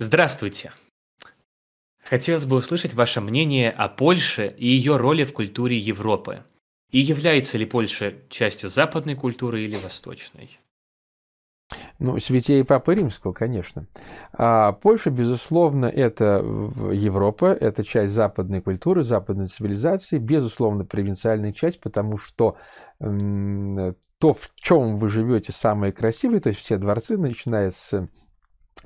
Здравствуйте! Хотелось бы услышать ваше мнение о Польше и ее роли в культуре Европы. И является ли Польша частью западной культуры или восточной? Ну, святей Папы Римского, конечно. А Польша, безусловно, это Европа, это часть западной культуры, западной цивилизации, безусловно, провинциальная часть, потому что то, в чем вы живете, самое красивое, то есть все дворцы, начиная с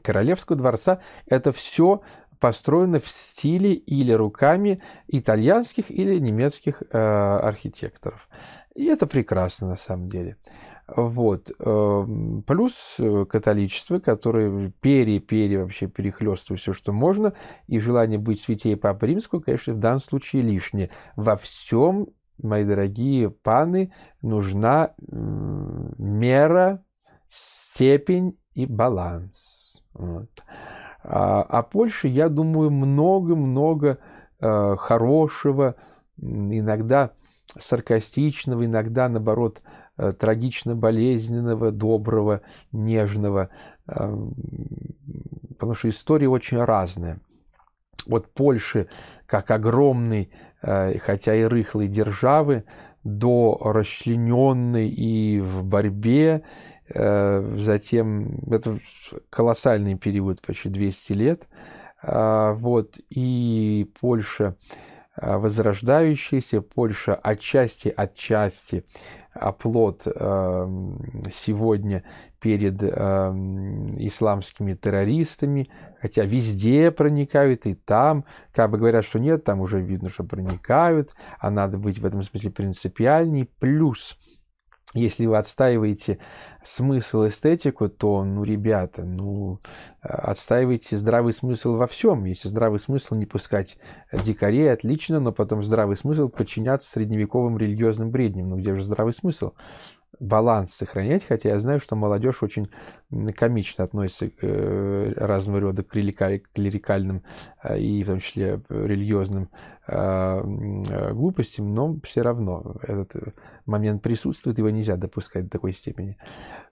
Королевского дворца это все построено в стиле или руками итальянских или немецких э, архитекторов. И это прекрасно на самом деле. Вот. Эм, плюс э, католичество, которое пере-пере вообще перехлестывает все, что можно, и желание быть святей Папы Римского, конечно, в данном случае лишнее. Во всем, мои дорогие паны, нужна мера, степень и баланс. Вот. А, а Польше, я думаю, много-много э, хорошего, иногда саркастичного, иногда, наоборот, э, трагично болезненного, доброго, нежного, э, потому что история очень разная. Вот Польша как огромный, э, хотя и рыхлый, державы, до расчлененной и в борьбе, э, затем это колоссальный период, почти 200 лет, а, вот, и Польша Э, возрождающейся Польша отчасти, отчасти оплот э, э, сегодня перед исламскими террористами, хотя везде проникают и там, как бы говорят, что нет, там уже видно, что проникают, а надо быть в этом смысле принципиальней, плюс – если вы отстаиваете смысл, эстетику, то, ну, ребята, ну, э, отстаивайте здравый смысл во всем. Если здравый смысл не пускать дикарей, отлично, но потом здравый смысл подчиняться средневековым религиозным бредням. Ну, где же здравый смысл? баланс сохранять, хотя я знаю, что молодежь очень комично относится к э, разного рода клерикальным э, и в том числе религиозным э, глупостям, но все равно этот момент присутствует, его нельзя допускать до такой степени.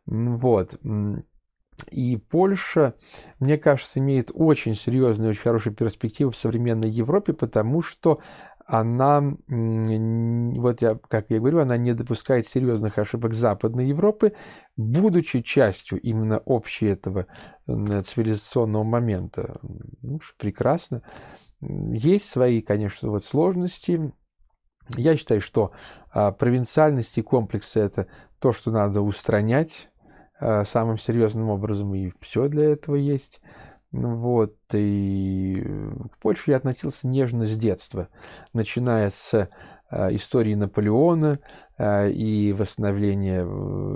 Вот. И Польша, мне кажется, имеет очень серьезные, очень хорошие перспективы в современной Европе, потому что она, вот я, как я говорю, она не допускает серьезных ошибок Западной Европы, будучи частью именно общей этого цивилизационного момента. Ну, прекрасно. Есть свои, конечно, вот сложности. Я считаю, что а, провинциальность и комплексы – это то, что надо устранять а, самым серьезным образом, и все для этого есть. Вот, и э, к Польше я относился нежно с детства, начиная с э, истории Наполеона э, и восстановления,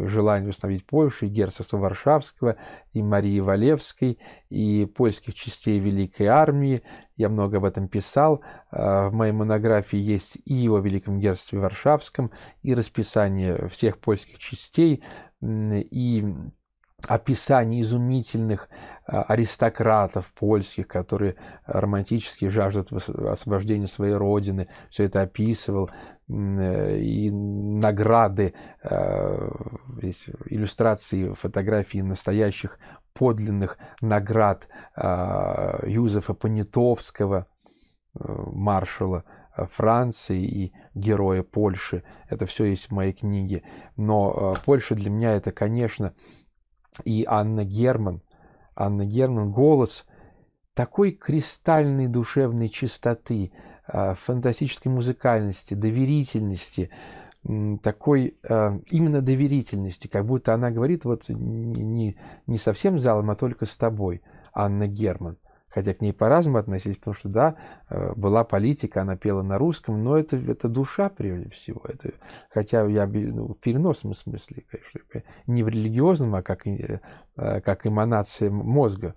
желания восстановить Польшу, и герцогства Варшавского, и Марии Валевской, и польских частей Великой Армии. Я много об этом писал. В моей монографии есть и о Великом герцогстве Варшавском, и расписание всех польских частей, и описаний изумительных а, аристократов польских, которые романтически жаждут освобождения своей родины, все это описывал, э, и награды, а, здесь иллюстрации, фотографии настоящих подлинных наград а, Юзефа Понятовского, э, маршала э, Франции и героя Польши. Это все есть в моей книге. Но Польша для меня это, конечно, и Анна Герман. Анна Герман голос такой кристальной душевной чистоты, а, фантастической музыкальности, доверительности, такой а, именно доверительности, как будто она говорит вот не, не совсем залом, а только с тобой, Анна Герман хотя к ней по-разному относились, потому что, да, э, была политика, она пела на русском, но это, это душа прежде всего. Это, хотя я ну, в переносном смысле, конечно, не в религиозном, а как, э, как эманация мозга,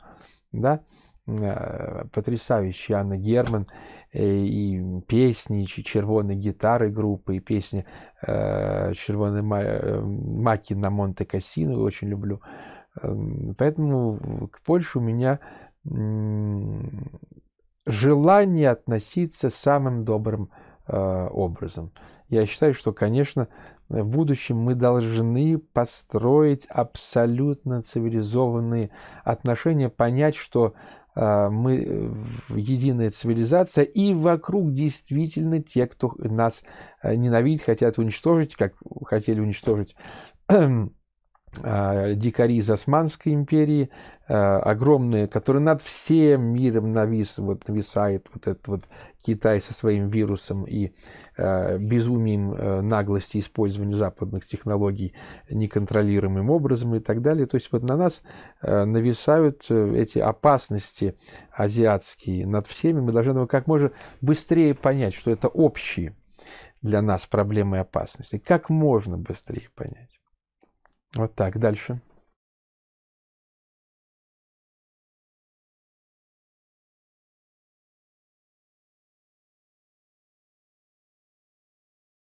да, э, потрясающая Анна Герман, и песни и червоной гитары группы, и песни червоной маки на Монте-Кассино, очень люблю. Эм, поэтому к Польше у меня желание относиться самым добрым э, образом. Я считаю, что, конечно, в будущем мы должны построить абсолютно цивилизованные отношения, понять, что э, мы э, единая цивилизация, и вокруг действительно те, кто нас ненавидит, хотят уничтожить, как хотели уничтожить Э, дикари из Османской империи, э, огромные, которые над всем миром навис, вот, нависает вот этот вот Китай со своим вирусом и э, безумием э, наглости использования западных технологий неконтролируемым образом и так далее. То есть вот на нас э, нависают э, эти опасности азиатские над всеми. Мы должны как можно быстрее понять, что это общие для нас проблемы и опасности. Как можно быстрее понять. Вот так, дальше.